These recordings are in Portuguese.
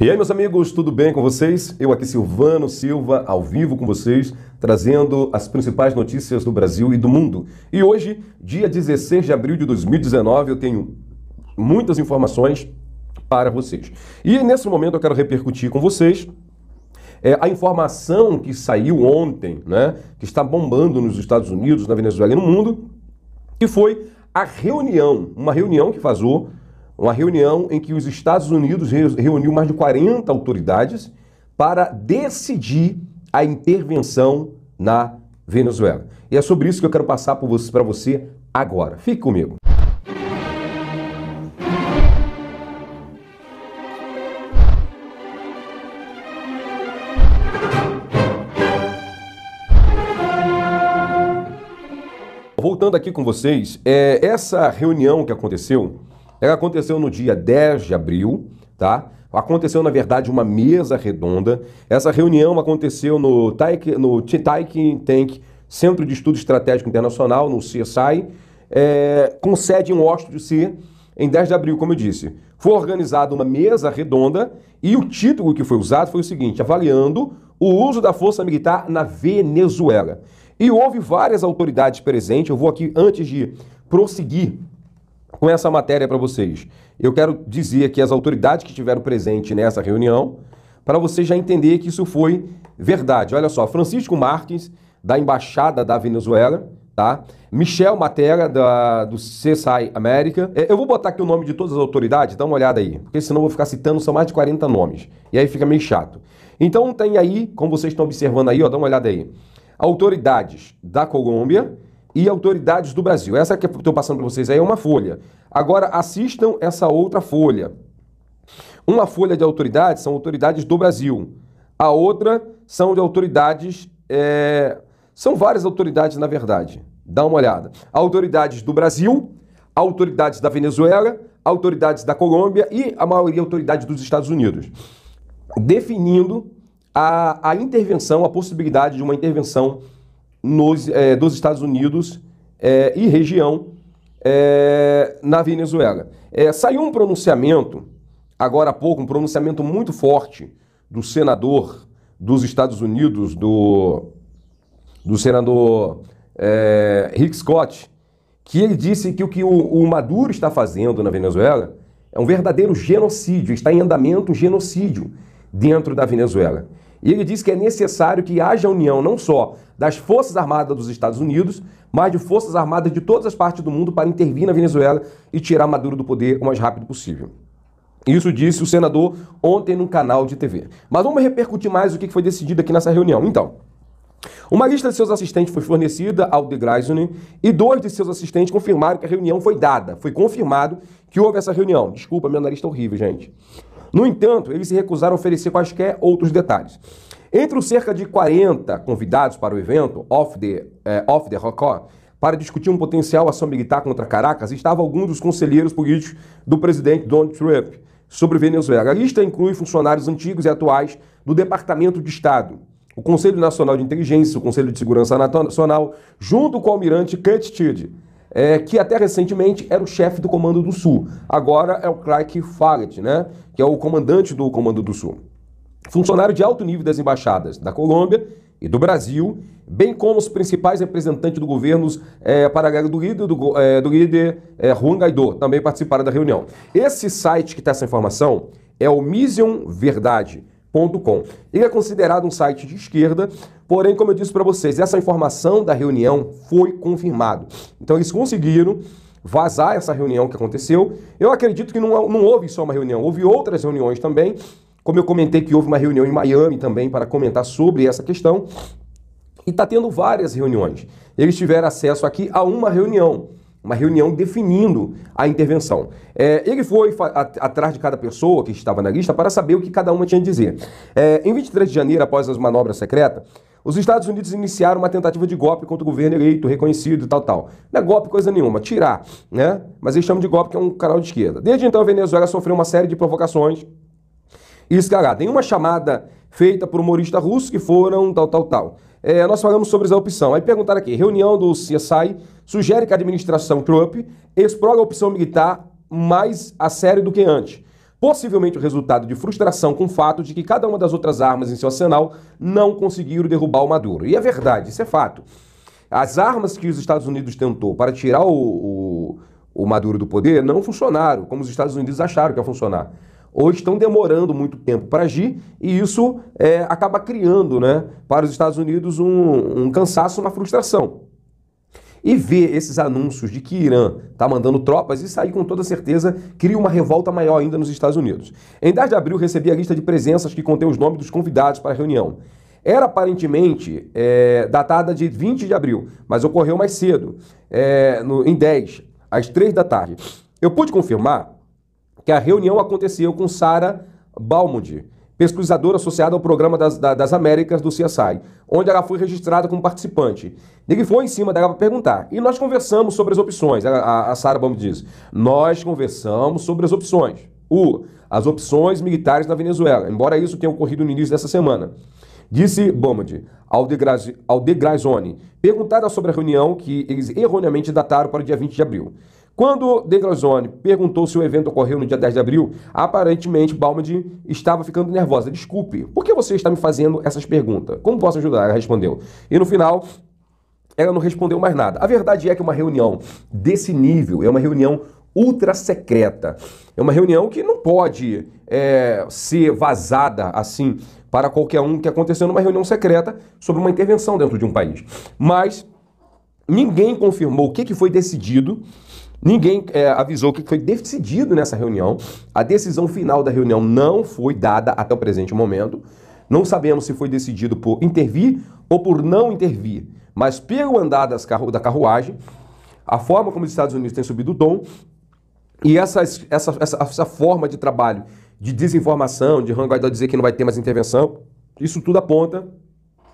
E aí, meus amigos, tudo bem com vocês? Eu aqui, Silvano Silva, ao vivo com vocês, trazendo as principais notícias do Brasil e do mundo. E hoje, dia 16 de abril de 2019, eu tenho muitas informações para vocês. E nesse momento eu quero repercutir com vocês é, a informação que saiu ontem, né, que está bombando nos Estados Unidos, na Venezuela e no mundo, que foi a reunião, uma reunião que vazou uma reunião em que os Estados Unidos reuniu mais de 40 autoridades para decidir a intervenção na Venezuela. E é sobre isso que eu quero passar para você agora. Fique comigo. Voltando aqui com vocês, é, essa reunião que aconteceu ela é, aconteceu no dia 10 de abril, tá? Aconteceu, na verdade, uma mesa redonda. Essa reunião aconteceu no Taikin no Tank, Centro de Estudo Estratégico Internacional, no CSI, é, com sede em Washington DC, em 10 de abril, como eu disse. Foi organizada uma mesa redonda e o título que foi usado foi o seguinte: avaliando o uso da força militar na Venezuela. E houve várias autoridades presentes. Eu vou aqui, antes de prosseguir com essa matéria para vocês. Eu quero dizer que as autoridades que estiveram presentes nessa reunião, para você já entender que isso foi verdade. Olha só, Francisco Martins, da Embaixada da Venezuela, tá? Michel Matera, da, do CSI América. É, eu vou botar aqui o nome de todas as autoridades, dá uma olhada aí, porque senão eu vou ficar citando, são mais de 40 nomes, e aí fica meio chato. Então tem aí, como vocês estão observando aí, ó, dá uma olhada aí. Autoridades da Colômbia, e autoridades do Brasil. Essa que eu estou passando para vocês aí é uma folha. Agora assistam essa outra folha. Uma folha de autoridades são autoridades do Brasil. A outra são de autoridades. É... São várias autoridades, na verdade. Dá uma olhada. Autoridades do Brasil, autoridades da Venezuela, autoridades da Colômbia e a maioria autoridades dos Estados Unidos. Definindo a, a intervenção, a possibilidade de uma intervenção nos, é, dos Estados Unidos é, e região é, na Venezuela. saiu um pronunciamento, agora há pouco, um pronunciamento muito forte do senador dos Estados Unidos, do, do senador Rick Scott, que ele disse que o que o, o Maduro está fazendo na Venezuela é um verdadeiro genocídio, está em andamento um genocídio dentro da Venezuela. E ele diz que é necessário que haja união não só das Forças Armadas dos Estados Unidos, mas de Forças Armadas de todas as partes do mundo para intervir na Venezuela e tirar Maduro do poder o mais rápido possível. Isso disse o senador ontem num canal de TV. Mas vamos repercutir mais o que foi decidido aqui nessa reunião. Então, uma lista de seus assistentes foi fornecida ao de Graysone e dois de seus assistentes confirmaram que a reunião foi dada. Foi confirmado que houve essa reunião. Desculpa, minha nariz está horrível, gente. No entanto, eles se recusaram a oferecer quaisquer outros detalhes. Entre os cerca de 40 convidados para o evento, Off the, eh, off the Record, para discutir um potencial ação militar contra Caracas, estava alguns dos conselheiros políticos do presidente Donald Trump sobre Venezuela. A lista inclui funcionários antigos e atuais do Departamento de Estado, o Conselho Nacional de Inteligência, o Conselho de Segurança Nacional, junto com o almirante Kurt Tiede, é, que até recentemente era o chefe do Comando do Sul. Agora é o Clark Farrett, né, que é o comandante do Comando do Sul. Funcionário de alto nível das embaixadas da Colômbia e do Brasil, bem como os principais representantes do governo é, para a do líder, do, é, do líder é, Juan Guaidó, também participaram da reunião. Esse site que tem essa informação é o misionverdade.com. Ele é considerado um site de esquerda, Porém, como eu disse para vocês, essa informação da reunião foi confirmada. Então, eles conseguiram vazar essa reunião que aconteceu. Eu acredito que não, não houve só uma reunião, houve outras reuniões também. Como eu comentei que houve uma reunião em Miami também para comentar sobre essa questão. E está tendo várias reuniões. Eles tiveram acesso aqui a uma reunião uma reunião definindo a intervenção. É, ele foi atrás de cada pessoa que estava na lista para saber o que cada uma tinha a dizer. É, em 23 de janeiro, após as manobras secretas, os Estados Unidos iniciaram uma tentativa de golpe contra o governo eleito, reconhecido e tal, tal. Não é golpe coisa nenhuma, tirar, né? Mas eles chamam de golpe, que é um canal de esquerda. Desde então, a Venezuela sofreu uma série de provocações e escalada. Em uma chamada feita por humorista russo, que foram tal, tal, tal. É, nós falamos sobre a opção. Aí perguntaram aqui, reunião do CSI sugere que a administração Trump explora a opção militar mais a sério do que antes possivelmente o resultado de frustração com o fato de que cada uma das outras armas em seu arsenal não conseguiram derrubar o Maduro. E é verdade, isso é fato. As armas que os Estados Unidos tentou para tirar o, o, o Maduro do poder não funcionaram, como os Estados Unidos acharam que ia funcionar ou estão demorando muito tempo para agir, e isso é, acaba criando né, para os Estados Unidos um, um cansaço, uma frustração e ver esses anúncios de que Irã está mandando tropas, isso aí com toda certeza cria uma revolta maior ainda nos Estados Unidos. Em 10 de abril, recebi a lista de presenças que contém os nomes dos convidados para a reunião. Era aparentemente é, datada de 20 de abril, mas ocorreu mais cedo, é, no, em 10, às 3 da tarde. Eu pude confirmar que a reunião aconteceu com Sarah Balmond, pesquisadora associada ao programa das, das Américas do CSI, onde ela foi registrada como participante. Ele foi em cima dela para perguntar. E nós conversamos sobre as opções. A, a, a Sara Bom diz: Nós conversamos sobre as opções. U. As opções militares na Venezuela, embora isso tenha ocorrido no início dessa semana. Disse Bomad ao de, Grazi, ao de Grazoni, perguntada sobre a reunião que eles erroneamente dataram para o dia 20 de abril. Quando De Glazoni perguntou se o evento ocorreu no dia 10 de abril, aparentemente Balmond estava ficando nervosa. Desculpe, por que você está me fazendo essas perguntas? Como posso ajudar? Ela respondeu. E no final, ela não respondeu mais nada. A verdade é que é uma reunião desse nível é uma reunião ultra secreta. É uma reunião que não pode é, ser vazada assim para qualquer um que aconteceu numa reunião secreta sobre uma intervenção dentro de um país. Mas ninguém confirmou o que, que foi decidido Ninguém é, avisou que foi decidido nessa reunião. A decisão final da reunião não foi dada até o presente momento. Não sabemos se foi decidido por intervir ou por não intervir. Mas pelo andar carru da carruagem, a forma como os Estados Unidos têm subido o tom e essa, essa, essa, essa forma de trabalho de desinformação, de Hangout dizer que não vai ter mais intervenção, isso tudo aponta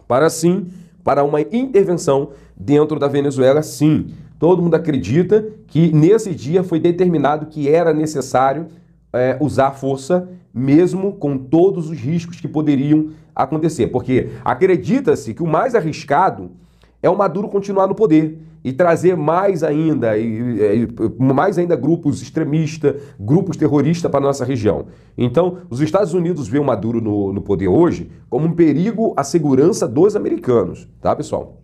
para sim, para uma intervenção dentro da Venezuela, sim todo mundo acredita que nesse dia foi determinado que era necessário é, usar força, mesmo com todos os riscos que poderiam acontecer. Porque acredita-se que o mais arriscado é o Maduro continuar no poder e trazer mais ainda, e, e, mais ainda grupos extremistas, grupos terroristas para nossa região. Então, os Estados Unidos vê o Maduro no, no poder hoje como um perigo à segurança dos americanos, tá, pessoal?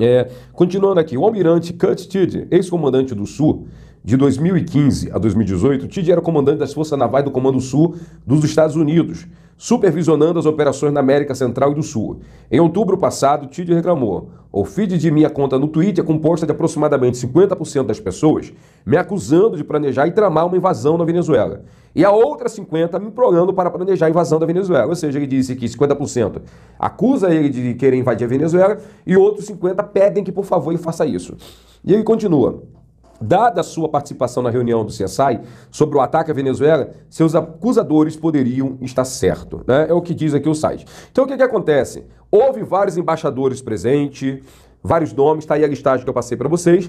É, continuando aqui, o almirante Kurt Tidd, ex-comandante do Sul, de 2015 a 2018, Tidd era comandante das Forças Navais do Comando Sul dos Estados Unidos supervisionando as operações na América Central e do Sul. Em outubro passado, Tid reclamou: o feed de minha conta no Twitter é composta de aproximadamente 50% das pessoas me acusando de planejar e tramar uma invasão na Venezuela. E a outra 50% me implorando para planejar a invasão da Venezuela. Ou seja, ele disse que 50% acusa ele de querer invadir a Venezuela e outros 50% pedem que, por favor, ele faça isso. E ele continua. Dada a sua participação na reunião do CSI sobre o ataque à Venezuela, seus acusadores poderiam estar certos. Né? É o que diz aqui o site. Então o que, que acontece? Houve vários embaixadores presentes, vários nomes, está aí a listagem que eu passei para vocês.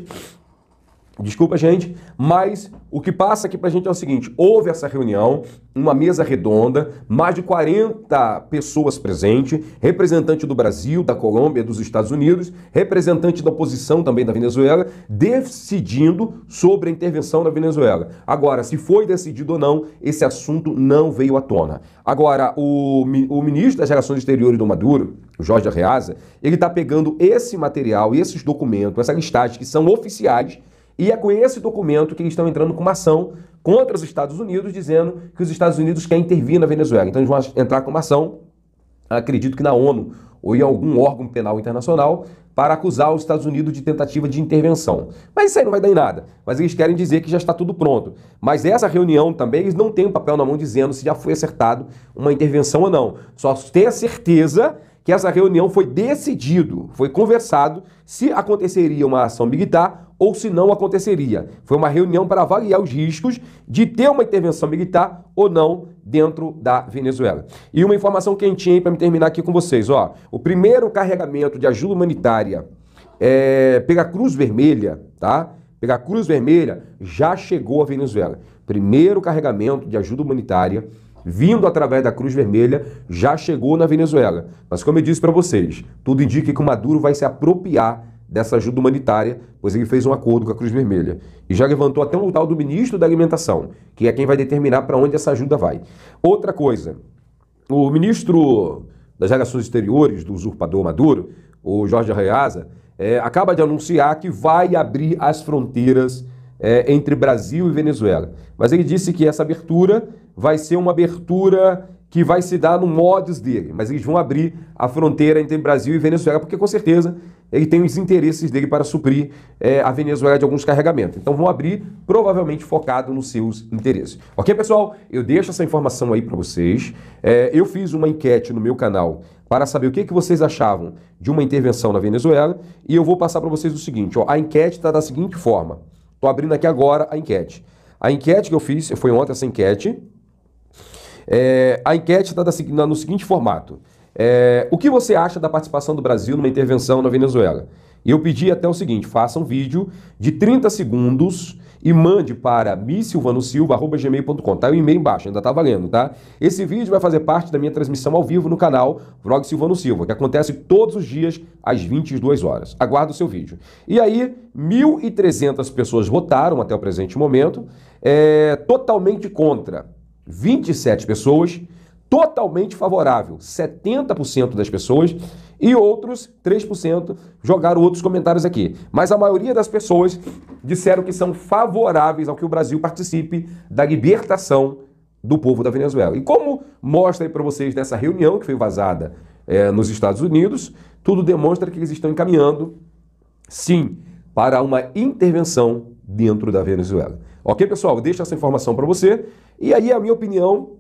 Desculpa, gente, mas o que passa aqui para a gente é o seguinte: houve essa reunião, uma mesa redonda, mais de 40 pessoas presentes, representante do Brasil, da Colômbia, dos Estados Unidos, representante da oposição também da Venezuela, decidindo sobre a intervenção da Venezuela. Agora, se foi decidido ou não, esse assunto não veio à tona. Agora, o, o ministro das Relações Exteriores do Maduro, o Jorge Arreaza, ele está pegando esse material, esses documentos, essa listagem que são oficiais e é com esse documento que eles estão entrando com uma ação contra os Estados Unidos, dizendo que os Estados Unidos querem intervir na Venezuela. Então eles vão entrar com uma ação, acredito que na ONU ou em algum órgão penal internacional, para acusar os Estados Unidos de tentativa de intervenção. Mas isso aí não vai dar em nada. Mas eles querem dizer que já está tudo pronto. Mas essa reunião também, eles não têm um papel na mão dizendo se já foi acertado uma intervenção ou não. Só tem a certeza que essa reunião foi decidido, foi conversado se aconteceria uma ação militar ou se não aconteceria. Foi uma reunião para avaliar os riscos de ter uma intervenção militar ou não dentro da Venezuela. E uma informação quentinha para me terminar aqui com vocês, ó. O primeiro carregamento de ajuda humanitária é, pela Cruz Vermelha, tá? Pela Cruz Vermelha já chegou à Venezuela. Primeiro carregamento de ajuda humanitária vindo através da Cruz Vermelha, já chegou na Venezuela. Mas como eu disse para vocês, tudo indica que o Maduro vai se apropriar dessa ajuda humanitária, pois ele fez um acordo com a Cruz Vermelha. E já levantou até um tal do ministro da Alimentação, que é quem vai determinar para onde essa ajuda vai. Outra coisa, o ministro das Relações Exteriores do usurpador Maduro, o Jorge Arreaza, é, acaba de anunciar que vai abrir as fronteiras é, entre Brasil e Venezuela. Mas ele disse que essa abertura vai ser uma abertura que vai se dar no modos dele, mas eles vão abrir a fronteira entre Brasil e Venezuela, porque com certeza ele tem os interesses dele para suprir é, a Venezuela de alguns carregamentos. Então vão abrir, provavelmente focado nos seus interesses. Ok, pessoal? Eu deixo essa informação aí para vocês. É, eu fiz uma enquete no meu canal para saber o que, que vocês achavam de uma intervenção na Venezuela e eu vou passar para vocês o seguinte: ó, a enquete está da seguinte forma. Estou abrindo aqui agora a enquete. A enquete que eu fiz, foi ontem essa enquete, é, a enquete está no seguinte formato. É, o que você acha da participação do Brasil numa intervenção na Venezuela? E eu pedi até o seguinte: faça um vídeo de 30 segundos e mande para missilvanosilva.gmail.com. Tá o e-mail embaixo, ainda tá valendo, tá? Esse vídeo vai fazer parte da minha transmissão ao vivo no canal Vlog Silvano Silva, que acontece todos os dias às 22 horas. Aguardo o seu vídeo. E aí, 1.300 pessoas votaram até o presente momento, é, totalmente contra 27 pessoas, totalmente favorável, 70% das pessoas, e outros 3% jogaram outros comentários aqui. Mas a maioria das pessoas disseram que são favoráveis ao que o Brasil participe da libertação do povo da Venezuela. E como mostra aí para vocês nessa reunião que foi vazada é, nos Estados Unidos, tudo demonstra que eles estão encaminhando, sim, para uma intervenção dentro da Venezuela. Ok, pessoal? Deixa essa informação para você. E aí, a minha opinião,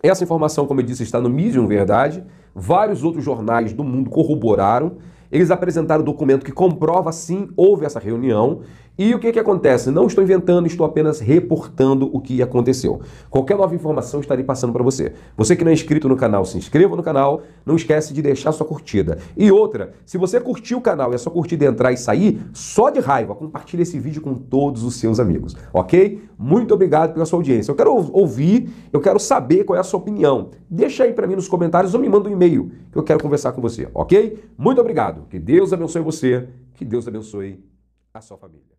essa informação, como eu disse, está no Medium Verdade. Vários outros jornais do mundo corroboraram. Eles apresentaram documento que comprova, sim, houve essa reunião. E o que, que acontece? Não estou inventando, estou apenas reportando o que aconteceu. Qualquer nova informação estarei passando para você. Você que não é inscrito no canal, se inscreva no canal. Não esquece de deixar sua curtida. E outra, se você curtiu o canal e a é sua curtida entrar e sair, só de raiva, compartilhe esse vídeo com todos os seus amigos, ok? Muito obrigado pela sua audiência. Eu quero ouvir, eu quero saber qual é a sua opinião. Deixa aí para mim nos comentários ou me manda um e-mail que eu quero conversar com você, ok? Muito obrigado. Que Deus abençoe você, que Deus abençoe a sua família.